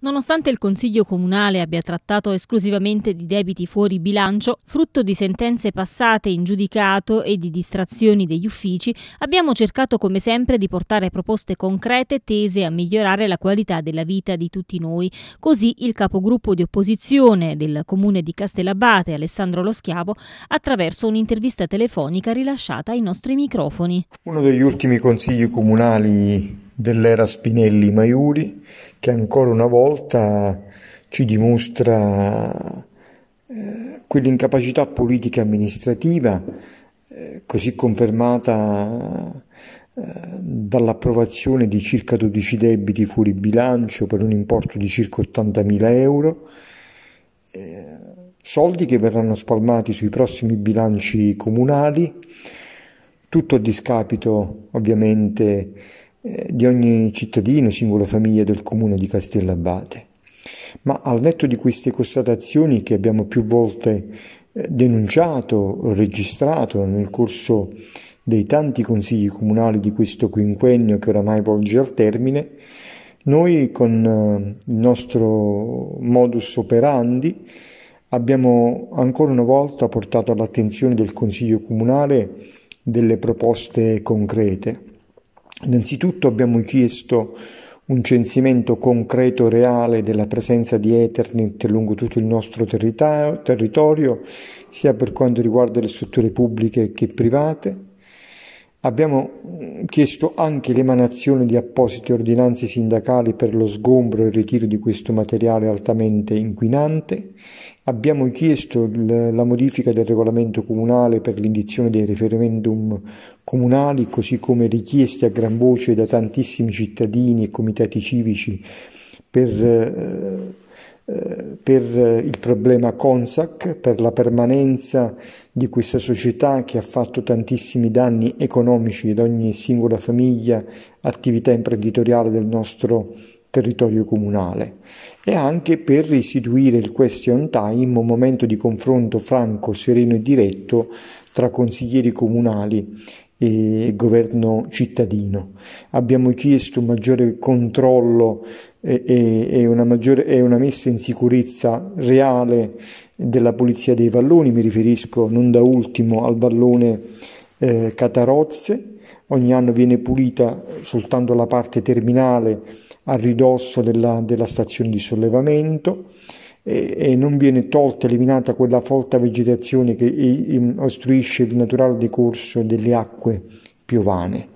Nonostante il Consiglio Comunale abbia trattato esclusivamente di debiti fuori bilancio, frutto di sentenze passate in giudicato e di distrazioni degli uffici, abbiamo cercato come sempre di portare proposte concrete tese a migliorare la qualità della vita di tutti noi. Così il capogruppo di opposizione del Comune di Castellabate, Alessandro Lo Schiavo, attraverso un'intervista telefonica rilasciata ai nostri microfoni. Uno degli ultimi consigli comunali dell'era Spinelli Maiuri che ancora una volta ci dimostra eh, quell'incapacità politica e amministrativa eh, così confermata eh, dall'approvazione di circa 12 debiti fuori bilancio per un importo di circa 80.000 euro, eh, soldi che verranno spalmati sui prossimi bilanci comunali, tutto a discapito ovviamente eh, di ogni cittadino, singola famiglia del comune di Castellabate. Ma al netto di queste constatazioni che abbiamo più volte eh, denunciato, registrato nel corso dei tanti consigli comunali di questo quinquennio che oramai volge al termine, noi con eh, il nostro modus operandi abbiamo ancora una volta portato all'attenzione del Consiglio Comunale delle proposte concrete Innanzitutto abbiamo chiesto un censimento concreto e reale della presenza di Ethernet lungo tutto il nostro territorio, sia per quanto riguarda le strutture pubbliche che private. Abbiamo mm, chiesto anche l'emanazione di apposite ordinanze sindacali per lo sgombro e il ritiro di questo materiale altamente inquinante, abbiamo chiesto la modifica del regolamento comunale per l'indizione dei referendum comunali, così come richieste a gran voce da tantissimi cittadini e comitati civici per... Eh, eh, per eh, il problema Consac, per la permanenza di questa società che ha fatto tantissimi danni economici ad ogni singola famiglia, attività imprenditoriale del nostro territorio comunale e anche per restituire il question time, un momento di confronto franco, sereno e diretto tra consiglieri comunali e governo cittadino. Abbiamo chiesto un maggiore controllo e, e, e, una, maggiore, e una messa in sicurezza reale della pulizia dei valloni, mi riferisco non da ultimo al vallone eh, Catarozze, ogni anno viene pulita soltanto la parte terminale a ridosso della, della stazione di sollevamento e, e non viene tolta, eliminata quella folta vegetazione che e, e, ostruisce il naturale decorso delle acque piovane.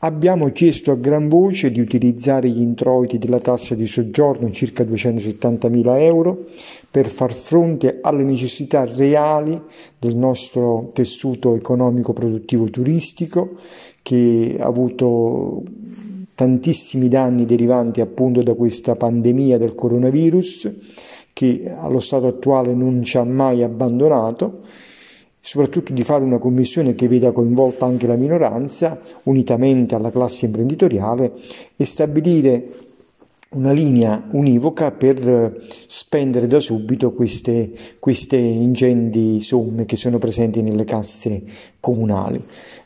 Abbiamo chiesto a gran voce di utilizzare gli introiti della tassa di soggiorno, circa 270.000 euro, per far fronte alle necessità reali del nostro tessuto economico produttivo turistico che ha avuto tantissimi danni derivanti appunto da questa pandemia del coronavirus che allo stato attuale non ci ha mai abbandonato, soprattutto di fare una commissione che veda coinvolta anche la minoranza, unitamente alla classe imprenditoriale, e stabilire una linea univoca per eh, spendere da subito queste, queste ingenti somme che sono presenti nelle casse comunali.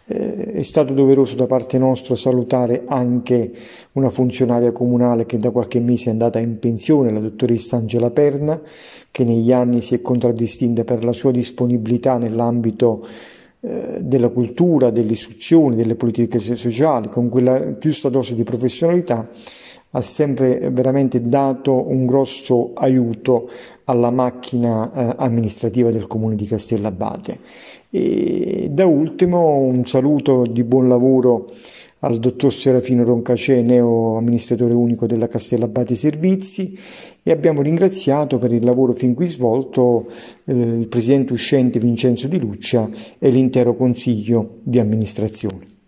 Eh, è stato doveroso da parte nostra salutare anche una funzionaria comunale che da qualche mese è andata in pensione, la dottoressa Angela Perna, che negli anni si è contraddistinta per la sua disponibilità nell'ambito eh, della cultura, dell'istruzione, delle politiche sociali, con quella giusta dose di professionalità ha sempre veramente dato un grosso aiuto alla macchina eh, amministrativa del comune di Castellabate. E da ultimo un saluto di buon lavoro al dottor Serafino Roncacè, neo amministratore unico della Castellabate Servizi e abbiamo ringraziato per il lavoro fin qui svolto eh, il presidente uscente Vincenzo Di Luccia e l'intero consiglio di amministrazione.